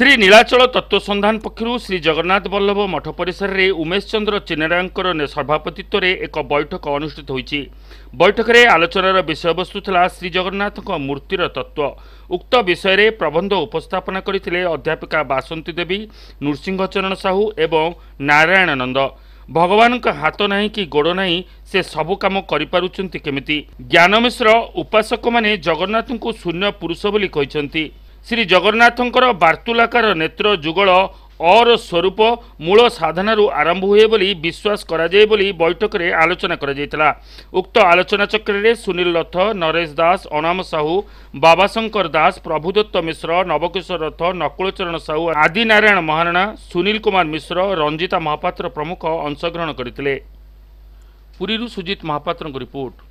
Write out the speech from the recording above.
ଶ୍ରୀ ନୀଳାଚଳ ତତ୍ତ୍ୱ ସନ୍ଧାନ ପକ୍ଷରୁ ଶ୍ରୀ ଜଗନ୍ନାଥ ବଲ୍ଲଭ ମଠ ପରିସରରେ ଉମେଶ ଚନ୍ଦ୍ର ଚିନ୍ନରାଙ୍କର ସଭାପତିତ୍ୱରେ ଏକ ବୈଠକ ଅନୁଷ୍ଠିତ ହୋଇଛି ବୈଠକରେ ଆଲୋଚନାର ବିଷୟବସ୍ତୁ ଥିଲା ଶ୍ରୀଜଗନ୍ନାଥଙ୍କ ମୂର୍ତ୍ତିର ତତ୍ତ୍ୱ ଉକ୍ତ ବିଷୟରେ ପ୍ରବନ୍ଧ ଉପସ୍ଥାପନ କରିଥିଲେ ଅଧ୍ୟାପିକା ବାସନ୍ତୀ ଦେବୀ ନୃସିଂହଚରଣ ସାହୁ ଏବଂ ନାରାୟଣ ନନ୍ଦ ଭଗବାନଙ୍କ ହାତ ନାହିଁ କି ଗୋଡ଼ ନାହିଁ ସେ ସବୁ କାମ କରିପାରୁଛନ୍ତି କେମିତି ଜ୍ଞାନ ମିଶ୍ର ଉପାସକମାନେ ଜଗନ୍ନାଥଙ୍କୁ ଶୂନ୍ୟ ପୁରୁଷ ବୋଲି କହିଛନ୍ତି ଶ୍ରୀ ଜଗନ୍ନାଥଙ୍କର ବାର୍ତ୍ତୁଲାକାର ନେତ୍ର ଯୁଗଳ ଅର ସ୍ୱରୂପ ମୂଳ ସାଧନାରୁ ଆରମ୍ଭ ହୁଏ ବୋଲି ବିଶ୍ୱାସ କରାଯାଏ ବୋଲି ବୈଠକରେ ଆଲୋଚନା କରାଯାଇଥିଲା ଉକ୍ତ ଆଲୋଚନାଚକ୍ରରେ ସୁନୀଲ ରଥ ନରେଶ ଦାସ ଅନାମ ସାହୁ ବାବାଶଙ୍କର ଦାସ ପ୍ରଭୁଦତ୍ତ ମିଶ୍ର ନବକିଶୋର ରଥ ନକୁଳଚରଣ ସାହୁ ଆଦିନାରାୟଣ ମହାରଣା ସୁନୀଲ କୁମାର ମିଶ୍ର ରଞ୍ଜିତା ମହାପାତ୍ର ପ୍ରମୁଖ ଅଂଶଗ୍ରହଣ କରିଥିଲେ ପୁରୀରୁ ସୁଜିତ ମହାପାତ୍ରଙ୍କ ରିପୋର୍ଟ